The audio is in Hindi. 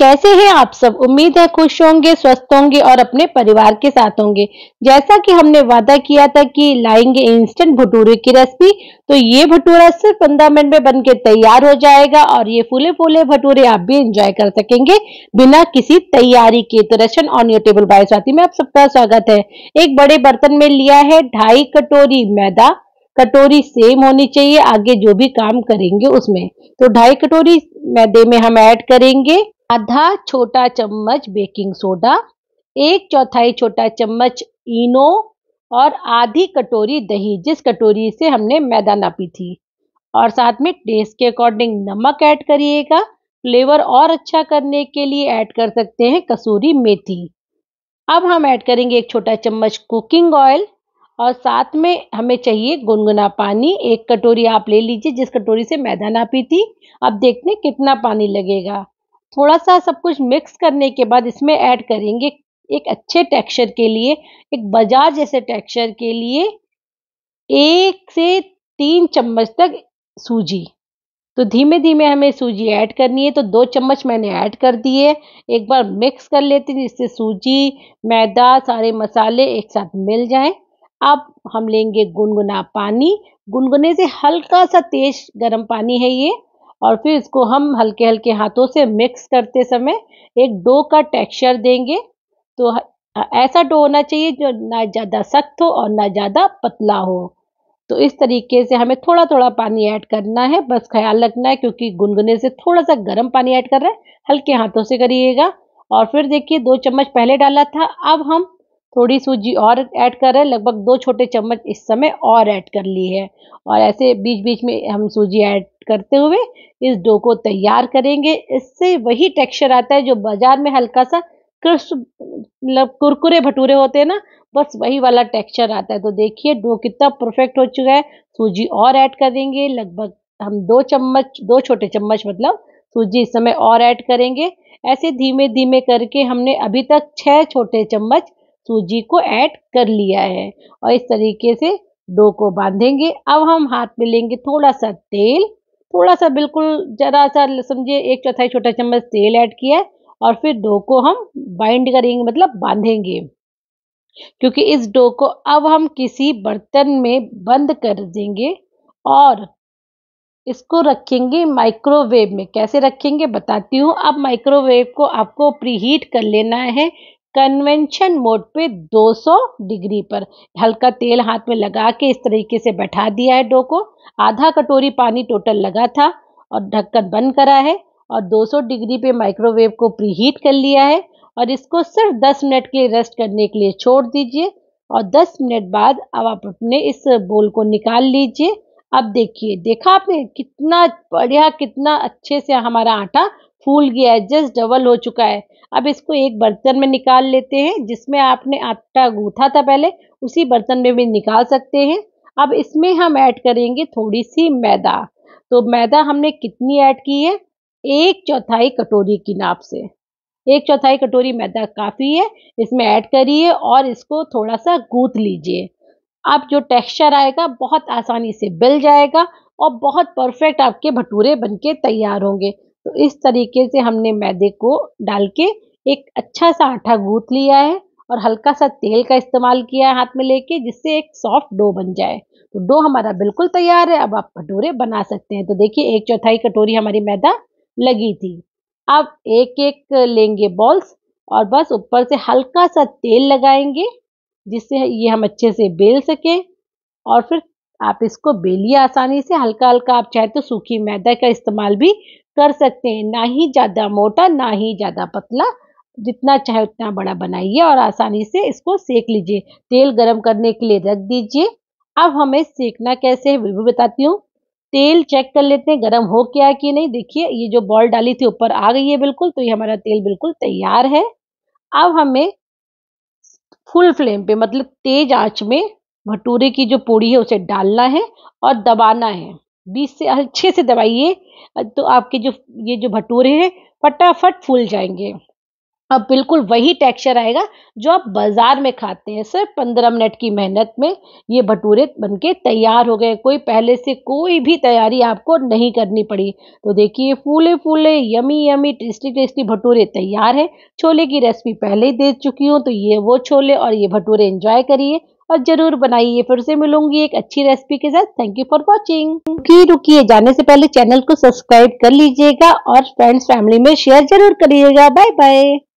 कैसे हैं आप सब उम्मीद है खुश होंगे स्वस्थ होंगे और अपने परिवार के साथ होंगे जैसा कि हमने वादा किया था कि लाएंगे इंस्टेंट भटूरे की रेसिपी तो ये भटूरा सिर्फ पंद्रह मिनट में बनके तैयार हो जाएगा और ये फूले फूले भटूरे आप भी एंजॉय कर सकेंगे बिना किसी तैयारी के तो ration on your table by Swati में आप सबका स्वागत है एक बड़े बर्तन में लिया है ढाई कटोरी मैदा कटोरी सेम होनी चाहिए आगे जो भी काम करेंगे उसमें तो ढाई कटोरी मैदे में हम ऐड करेंगे आधा छोटा चम्मच बेकिंग सोडा एक चौथाई छोटा चम्मच इनो और आधी कटोरी दही जिस कटोरी से हमने मैदा नापी थी और साथ में टेस्ट के अकॉर्डिंग नमक ऐड करिएगा फ्लेवर और अच्छा करने के लिए ऐड कर सकते हैं कसूरी मेथी अब हम ऐड करेंगे एक छोटा चम्मच कुकिंग ऑयल और साथ में हमें चाहिए गुनगुना पानी एक कटोरी आप ले लीजिए जिस कटोरी से मैदा नापी थी अब देखते हैं कितना पानी लगेगा थोड़ा सा सब कुछ मिक्स करने के बाद इसमें ऐड करेंगे एक अच्छे टेक्सचर के लिए एक बाजार जैसे टेक्सचर के लिए एक से तीन चम्मच तक सूजी तो धीमे धीमे हमें सूजी ऐड करनी है तो दो चम्मच मैंने ऐड कर दिए एक बार मिक्स कर लेते हैं जिससे सूजी मैदा सारे मसाले एक साथ मिल जाएं अब हम लेंगे गुनगुना पानी गुनगुने से हल्का सा तेज गर्म पानी है ये और फिर इसको हम हल्के हल्के हाथों से मिक्स करते समय एक डो का टेक्सचर देंगे तो ऐसा डो होना चाहिए जो ना ज़्यादा सख्त हो और ना ज़्यादा पतला हो तो इस तरीके से हमें थोड़ा थोड़ा पानी ऐड करना है बस ख्याल रखना है क्योंकि गुनगुने से थोड़ा सा गर्म पानी ऐड कर रहे हैं हल्के हाथों से करिएगा और फिर देखिए दो चम्मच पहले डाला था अब हम थोड़ी सूजी और ऐड कर रहे हैं लगभग दो छोटे चम्मच इस समय और ऐड कर ली है और ऐसे बीच बीच में हम सूजी ऐड करते हुए इस डो को तैयार करेंगे इससे वही टेक्सचर आता है जो बाजार में हल्का सा क्रिस्प मतलब कुरकुरे भटूरे होते हैं ना बस वही वाला टेक्सचर आता है तो देखिए डो कितना परफेक्ट हो चुका है सूजी और ऐड करेंगे लगभग हम दो चम्मच दो छोटे चम्मच मतलब सूजी इस समय और ऐड करेंगे ऐसे धीमे धीमे करके हमने अभी तक छः छोटे चम्मच सूजी को ऐड कर लिया है और इस तरीके से डो को बांधेंगे अब हम हाथ में लेंगे थोड़ा सा तेल थोड़ा सा बिल्कुल ज़रा सा समझिए एक चौथाई छोटा चम्मच तेल ऐड किया है और फिर डो को हम बाइंड करेंगे मतलब बांधेंगे क्योंकि इस डो को अब हम किसी बर्तन में बंद कर देंगे और इसको रखेंगे माइक्रोवेव में कैसे रखेंगे बताती हूँ अब माइक्रोवेव को आपको प्रीहीट कर लेना है कन्वेंशन मोड पे 200 डिग्री पर हल्का तेल हाथ में लगा के इस तरीके से बैठा दिया है डो को आधा कटोरी पानी टोटल लगा था और ढक्कन बंद करा है और 200 डिग्री पे माइक्रोवेव को प्रीहीट कर लिया है और इसको सिर्फ 10 मिनट के लिए रेस्ट करने के लिए छोड़ दीजिए और 10 मिनट बाद अब आप अपने इस बोल को निकाल लीजिए अब देखिए देखा आपने कितना बढ़िया कितना अच्छे से हमारा आटा फूल गया है जस्ट डबल हो चुका है अब इसको एक बर्तन में निकाल लेते हैं जिसमें आपने आटा गूथा था पहले उसी बर्तन में भी निकाल सकते हैं अब इसमें हम ऐड करेंगे थोड़ी सी मैदा तो मैदा हमने कितनी ऐड की है एक चौथाई कटोरी की नाप से एक चौथाई कटोरी मैदा काफ़ी है इसमें ऐड करिए और इसको थोड़ा सा गूथ लीजिए अब जो टेक्सचर आएगा बहुत आसानी से बिल जाएगा और बहुत परफेक्ट आपके भटूरे बनके तैयार होंगे तो इस तरीके से हमने मैदे को डाल के एक अच्छा सा आटा गूंथ लिया है और हल्का सा तेल का इस्तेमाल किया है हाथ में लेके जिससे एक सॉफ्ट डो बन जाए तो डो हमारा बिल्कुल तैयार है अब आप भटूरे बना सकते हैं तो देखिए एक चौथाई कटोरी हमारी मैदा लगी थी अब एक एक लेंगे बॉल्स और बस ऊपर से हल्का सा तेल लगाएंगे जिससे ये हम अच्छे से बेल सकें और फिर आप इसको बेलिए आसानी से हल्का हल्का आप चाहे तो सूखी मैदा का इस्तेमाल भी कर सकते हैं ना ही ज़्यादा मोटा ना ही ज़्यादा पतला जितना चाहे उतना बड़ा बनाइए और आसानी से इसको सेक लीजिए तेल गरम करने के लिए रख दीजिए अब हमें सेकना कैसे है वो भी बताती हूँ तेल चेक कर लेते हैं गर्म हो क्या कि नहीं देखिए ये जो बॉल डाली थी ऊपर आ गई है बिल्कुल तो ये हमारा तेल बिल्कुल तैयार है अब हमें फुल फ्लेम पे मतलब तेज आंच में भटूरे की जो पूड़ी है उसे डालना है और दबाना है बीच से अच्छे से दबाइए तो आपके जो ये जो भटूरे हैं फटाफट फूल जाएंगे अब बिल्कुल वही टेक्सचर आएगा जो आप बाज़ार में खाते हैं सिर्फ पंद्रह मिनट की मेहनत में ये भटूरे बनके तैयार हो गए कोई पहले से कोई भी तैयारी आपको नहीं करनी पड़ी तो देखिए फूले फूले yummy yummy tasty tasty bhature तैयार है छोले की रेसिपी पहले ही दे चुकी हूँ तो ये वो छोले और ये भटूरे इंजॉय करिए और जरूर बनाइए फिर से मिलूंगी एक अच्छी रेसिपी के साथ थैंक यू फॉर वॉचिंग रुकी रुकिए जाने से पहले चैनल को सब्सक्राइब कर लीजिएगा और फ्रेंड्स फैमिली में शेयर जरूर करिएगा बाय बाय